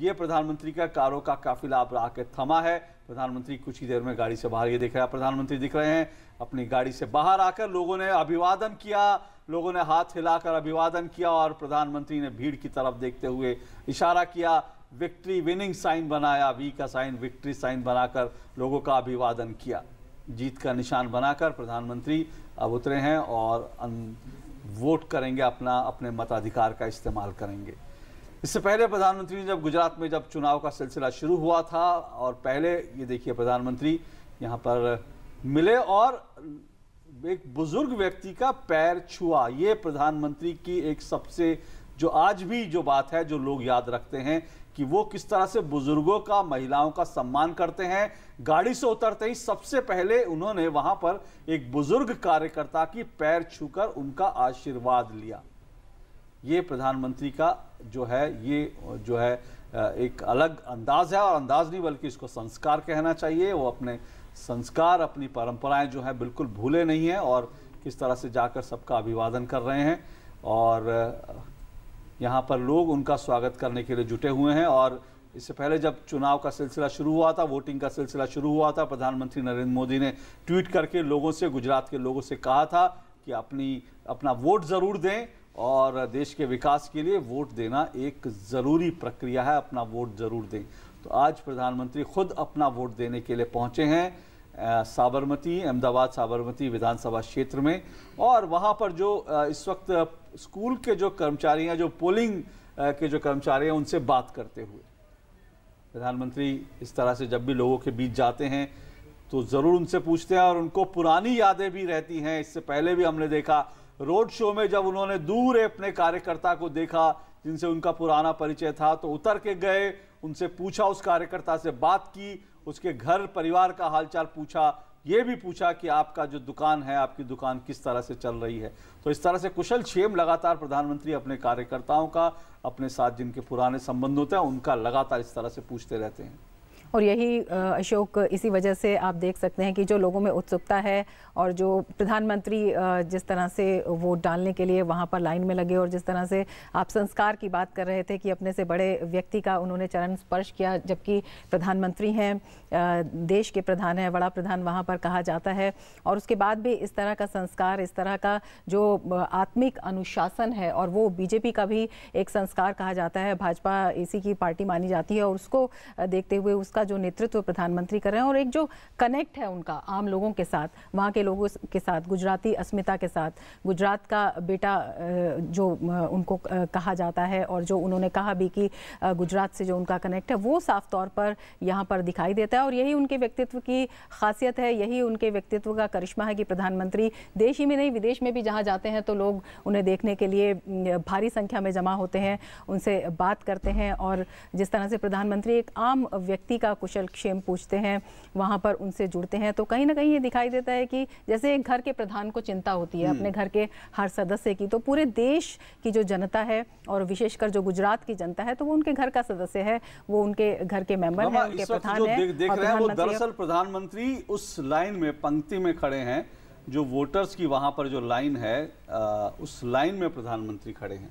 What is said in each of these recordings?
ये प्रधानमंत्री का कारों का काफिला अब आके थमा है प्रधानमंत्री कुछ ही देर में गाड़ी से बाहर ये देख रहा है प्रधानमंत्री दिख रहे हैं अपनी गाड़ी से बाहर आकर लोगों ने अभिवादन किया लोगों ने हाथ हिलाकर अभिवादन किया और प्रधानमंत्री ने भीड़ की तरफ देखते हुए इशारा किया विक्ट्री विनिंग साइन बनाया वी का साइन विक्ट्री साइन बनाकर लोगों का अभिवादन किया जीत का निशान बनाकर प्रधानमंत्री अब उतरे हैं और अं, वोट करेंगे अपना अपने मताधिकार का इस्तेमाल करेंगे इससे पहले प्रधानमंत्री ने जब गुजरात में जब चुनाव का सिलसिला शुरू हुआ था और पहले ये देखिए प्रधानमंत्री यहाँ पर मिले और एक बुजुर्ग व्यक्ति का पैर छुआ ये प्रधानमंत्री की एक सबसे जो आज भी जो बात है जो लोग याद रखते हैं कि वो किस तरह से बुजुर्गों का महिलाओं का सम्मान करते हैं गाड़ी से उतरते ही सबसे पहले उन्होंने वहां पर एक बुजुर्ग कार्यकर्ता की पैर छूकर उनका आशीर्वाद लिया ये प्रधानमंत्री का जो है ये जो है एक अलग अंदाज है और अंदाज नहीं बल्कि इसको संस्कार कहना चाहिए वो अपने संस्कार अपनी परंपराएं जो है बिल्कुल भूले नहीं हैं और किस तरह से जाकर सबका अभिवादन कर रहे हैं और यहाँ पर लोग उनका स्वागत करने के लिए जुटे हुए हैं और इससे पहले जब चुनाव का सिलसिला शुरू हुआ था वोटिंग का सिलसिला शुरू हुआ था प्रधानमंत्री नरेंद्र मोदी ने ट्वीट करके लोगों से गुजरात के लोगों से कहा था कि अपनी अपना वोट ज़रूर दें और देश के विकास के लिए वोट देना एक ज़रूरी प्रक्रिया है अपना वोट ज़रूर दें तो आज प्रधानमंत्री खुद अपना वोट देने के लिए पहुँचे हैं साबरमती अहमदाबाद साबरमती विधानसभा क्षेत्र में और वहाँ पर जो इस वक्त स्कूल के जो कर्मचारी हैं जो पोलिंग के जो कर्मचारी हैं उनसे बात करते हुए प्रधानमंत्री इस तरह से जब भी लोगों के बीच जाते हैं तो ज़रूर उनसे पूछते हैं और उनको पुरानी यादें भी रहती हैं इससे पहले भी हमने देखा रोड शो में जब उन्होंने दूर अपने कार्यकर्ता को देखा जिनसे उनका पुराना परिचय था तो उतर के गए उनसे पूछा उस कार्यकर्ता से बात की उसके घर परिवार का हालचाल पूछा ये भी पूछा कि आपका जो दुकान है आपकी दुकान किस तरह से चल रही है तो इस तरह से कुशल क्षेम लगातार प्रधानमंत्री अपने कार्यकर्ताओं का अपने साथ जिनके पुराने संबंध होते हैं उनका लगातार इस तरह से पूछते रहते हैं और यही अशोक इसी वजह से आप देख सकते हैं कि जो लोगों में उत्सुकता है और जो प्रधानमंत्री जिस तरह से वोट डालने के लिए वहाँ पर लाइन में लगे और जिस तरह से आप संस्कार की बात कर रहे थे कि अपने से बड़े व्यक्ति का उन्होंने चरण स्पर्श किया जबकि प्रधानमंत्री हैं देश के प्रधान हैं बड़ा प्रधान वहाँ पर कहा जाता है और उसके बाद भी इस तरह का संस्कार इस तरह का जो आत्मिक अनुशासन है और वो बीजेपी का भी एक संस्कार कहा जाता है भाजपा इसी की पार्टी मानी जाती है और उसको देखते हुए उसका का जो नेतृत्व प्रधानमंत्री कर रहे हैं और एक जो कनेक्ट है उनका आम लोगों के साथ वहाँ के लोगों के साथ गुजराती अस्मिता के साथ गुजरात का बेटा जो उनको कहा जाता है और जो उन्होंने कहा भी कि गुजरात से जो उनका कनेक्ट है वो साफ तौर पर यहाँ पर दिखाई देता है और यही उनके व्यक्तित्व की खासियत है यही उनके व्यक्तित्व का करिश्मा है कि प्रधानमंत्री देश ही में नहीं विदेश में भी जहाँ जाते हैं तो लोग उन्हें देखने के लिए भारी संख्या में जमा होते हैं उनसे बात करते हैं और जिस तरह से प्रधानमंत्री एक आम व्यक्ति का का कुशल क्षेम पूछते हैं वहाँ पर उनसे जुड़ते हैं तो कहीं ना कहीं ये दिखाई देता है कि जैसे एक घर के प्रधान को चिंता होती है अपने हम्म। घर के हर सदस्य की तो पूरे देश की जो जनता है और विशेषकर जो गुजरात की जनता है तो वो उनके घर का सदस्य है वो उनके घर के मेंबर है उनके प्रधान है दरअसल प्रधानमंत्री उस लाइन में पंक्ति में खड़े हैं जो वोटर्स की वहाँ पर जो लाइन है आ, उस लाइन में प्रधानमंत्री खड़े हैं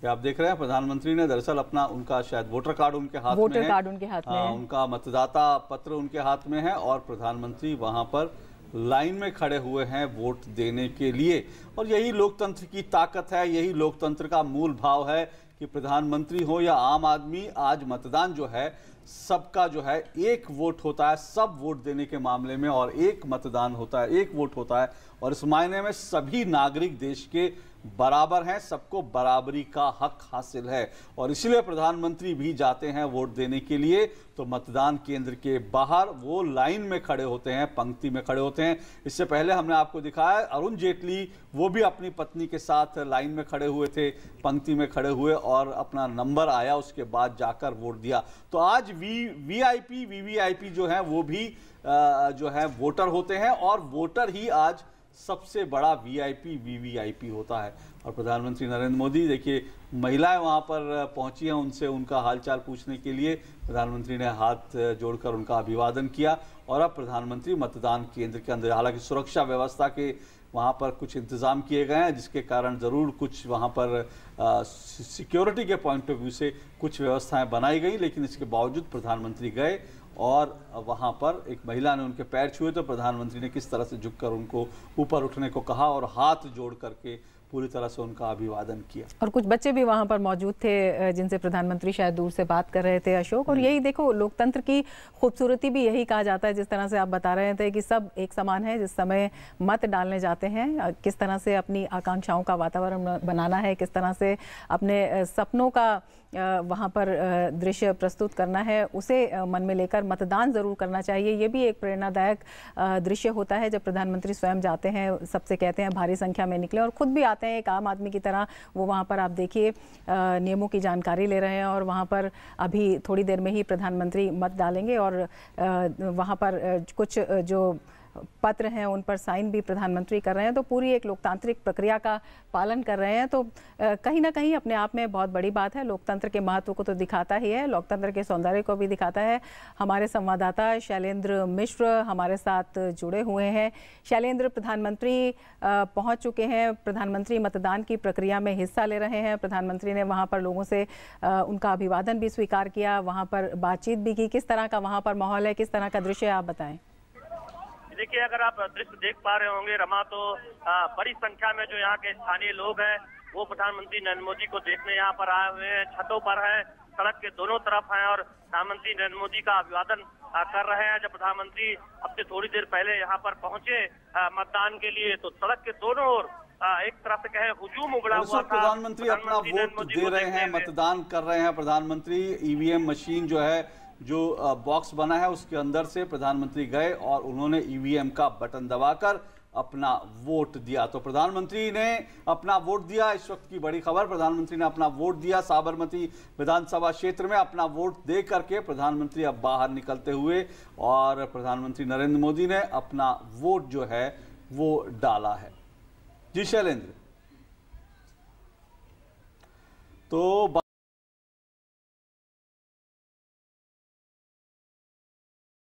कि आप देख रहे हैं प्रधानमंत्री ने दरअसल अपना उनका शायद वोटर कार्ड उनके हाथ वोटर में कार्ड उनके हाथ में आ, हाँ, उनका मतदाता पत्र उनके हाथ में है और प्रधानमंत्री वहां पर लाइन में खड़े हुए हैं वोट देने के लिए और यही लोकतंत्र की ताकत है यही लोकतंत्र का मूल भाव है कि प्रधानमंत्री हो या आम आदमी आज मतदान जो है सबका जो है एक वोट होता है सब वोट देने के मामले में और एक मतदान होता है एक वोट होता है और इस मायने में सभी नागरिक देश के बराबर हैं सबको बराबरी का हक हासिल है और इसलिए प्रधानमंत्री भी जाते हैं वोट देने के लिए तो मतदान केंद्र के बाहर वो लाइन में खड़े होते हैं पंक्ति में खड़े होते हैं इससे पहले हमने आपको दिखाया अरुण जेटली वो भी अपनी पत्नी के साथ लाइन में खड़े हुए थे पंक्ति में खड़े हुए और अपना नंबर आया उसके बाद जाकर वोट दिया तो आज वी वीआईपी वीवीआईपी जो है वो भी जो है वोटर होते हैं और वोटर ही आज सबसे बड़ा वीआईपी वीवीआईपी होता है और प्रधानमंत्री नरेंद्र मोदी देखिए महिलाएं वहां पर पहुंची हैं उनसे उनका हालचाल पूछने के लिए प्रधानमंत्री ने हाथ जोड़कर उनका अभिवादन किया और अब प्रधानमंत्री मतदान केंद्र के अंदर हालांकि सुरक्षा व्यवस्था के वहाँ पर कुछ इंतज़ाम किए गए हैं जिसके कारण ज़रूर कुछ वहाँ पर सिक्योरिटी के पॉइंट ऑफ व्यू से कुछ व्यवस्थाएं बनाई गई लेकिन इसके बावजूद प्रधानमंत्री गए और वहाँ पर एक महिला ने उनके पैर छुए तो प्रधानमंत्री ने किस तरह से झुककर उनको ऊपर उठने को कहा और हाथ जोड़ करके पूरी तरह से उनका अभिवादन किया और कुछ बच्चे भी वहां पर मौजूद थे जिनसे प्रधानमंत्री शायद दूर से बात कर रहे थे अशोक और यही देखो लोकतंत्र की खूबसूरती भी यही कहा जाता है जिस तरह से आप बता रहे थे कि सब एक समान है जिस समय मत डालने जाते हैं किस तरह से अपनी आकांक्षाओं का वातावरण बनाना है किस तरह से अपने सपनों का वहाँ पर दृश्य प्रस्तुत करना है उसे मन में लेकर मतदान ज़रूर करना चाहिए ये भी एक प्रेरणादायक दृश्य होता है जब प्रधानमंत्री स्वयं जाते हैं सबसे कहते हैं भारी संख्या में निकले और खुद भी आते हैं एक आम आदमी की तरह वो वहाँ पर आप देखिए नियमों की जानकारी ले रहे हैं और वहाँ पर अभी थोड़ी देर में ही प्रधानमंत्री मत डालेंगे और वहाँ पर कुछ जो पत्र हैं उन पर साइन भी प्रधानमंत्री कर रहे हैं तो पूरी एक लोकतांत्रिक प्रक्रिया का पालन कर रहे हैं तो कहीं ना कहीं अपने आप में बहुत बड़ी बात है लोकतंत्र के महत्व को तो दिखाता ही है लोकतंत्र के सौंदर्य को भी दिखाता है हमारे संवाददाता शैलेंद्र मिश्र हमारे साथ जुड़े हुए हैं शैलेंद्र प्रधानमंत्री पहुँच चुके हैं प्रधानमंत्री मतदान की प्रक्रिया में हिस्सा ले रहे हैं प्रधानमंत्री ने वहाँ पर लोगों से उनका अभिवादन भी स्वीकार किया वहाँ पर बातचीत भी की किस तरह का वहाँ पर माहौल है किस तरह का दृश्य है आप बताएँ देखिए अगर आप दृश्य देख पा रहे होंगे रमा तो आ, बड़ी संख्या में जो यहाँ के स्थानीय लोग हैं वो प्रधानमंत्री नरेंद्र मोदी को देखने यहाँ पर आए हुए हैं छतों पर है सड़क के दोनों तरफ हैं और प्रधानमंत्री नरेंद्र मोदी का अभिवादन कर रहे हैं जब प्रधानमंत्री अब से थोड़ी देर पहले यहाँ पर पहुंचे मतदान के लिए तो सड़क के दोनों ओर एक तरफ से कहे हुजूम उबड़ा हुआ था प्रधानमंत्री अपना वोट दे रहे हैं मतदान कर रहे हैं प्रधानमंत्री ईवीएम मशीन जो है जो बॉक्स बना है उसके अंदर से प्रधानमंत्री गए और उन्होंने ईवीएम e का बटन दबाकर अपना वोट दिया तो प्रधानमंत्री ने अपना वोट दिया इस वक्त की बड़ी खबर प्रधानमंत्री ने अपना वोट दिया साबरमती विधानसभा क्षेत्र में अपना वोट दे करके प्रधानमंत्री अब बाहर निकलते हुए और प्रधानमंत्री नरेंद्र मोदी ने अपना वोट जो है वो डाला है जी शैलेंद्र तो